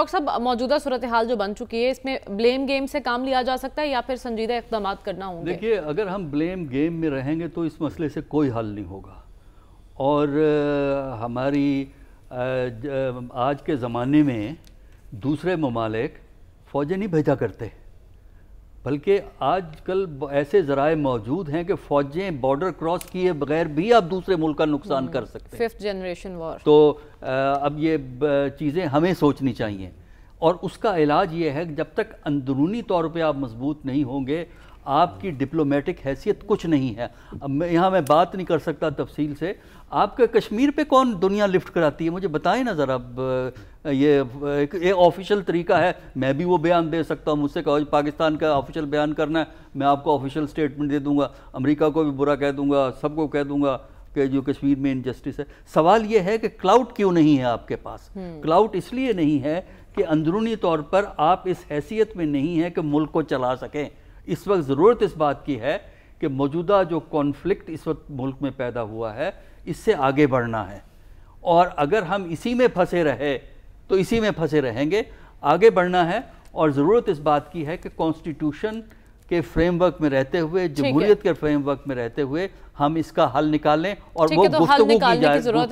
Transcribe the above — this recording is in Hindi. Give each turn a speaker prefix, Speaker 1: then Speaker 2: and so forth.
Speaker 1: डॉक्टर तो साहब मौजूदा सूरत हाल जो बन चुकी है इसमें ब्लेम गेम से काम लिया जा सकता है या फिर संजीदा इकदाम करना होंगे देखिए अगर हम ब्लेम गेम में रहेंगे तो इस मसले से कोई हल नहीं होगा और हमारी आज के ज़माने में दूसरे ममालिक फ़ौजें नहीं भेजा करते बल्कि आजकल ऐसे जराए मौजूद हैं कि फौजें बॉर्डर क्रॉस किए बगैर भी आप दूसरे मुल्क का नुकसान hmm. कर सकते हैं फिफ्थ जनरेशन वॉर तो आ, अब ये चीज़ें हमें सोचनी चाहिए और उसका इलाज ये है कि जब तक अंदरूनी तौर पे आप मजबूत नहीं होंगे आपकी डिप्लोमेटिक हैसियत कुछ नहीं है अब मैं यहाँ मैं बात नहीं कर सकता तफसील से आपके कश्मीर पे कौन दुनिया लिफ्ट कराती है मुझे बताएं ना ज़रा ये एक ऑफिशियल तरीका है मैं भी वो बयान दे सकता हूँ मुझसे कहो पाकिस्तान का ऑफिशियल बयान करना है मैं आपको ऑफिशियल स्टेटमेंट दे दूँगा अमेरिका को भी बुरा कह दूँगा सबको कह दूँगा कि जो कश्मीर में इनजस्टिस है सवाल ये है कि क्लाउड क्यों नहीं है आपके पास क्लाउड हम्म। इसलिए नहीं है कि अंदरूनी तौर पर आप इस हैसियत में नहीं है कि मुल्क को चला सकें इस वक्त ज़रूरत इस बात की है कि मौजूदा जो कॉन्फ्लिक्ट इस वक्त मुल्क में पैदा हुआ है इससे आगे बढ़ना है और अगर हम इसी में फंसे रहे तो इसी में फंसे रहेंगे आगे बढ़ना है और ज़रूरत इस बात की है कि कॉन्स्टिट्यूशन के फ्रेमवर्क में रहते हुए जमहूरियत के फ्रेमवर्क में रहते हुए हम इसका हल निकालें और वो तो गुफ्तगू की जाए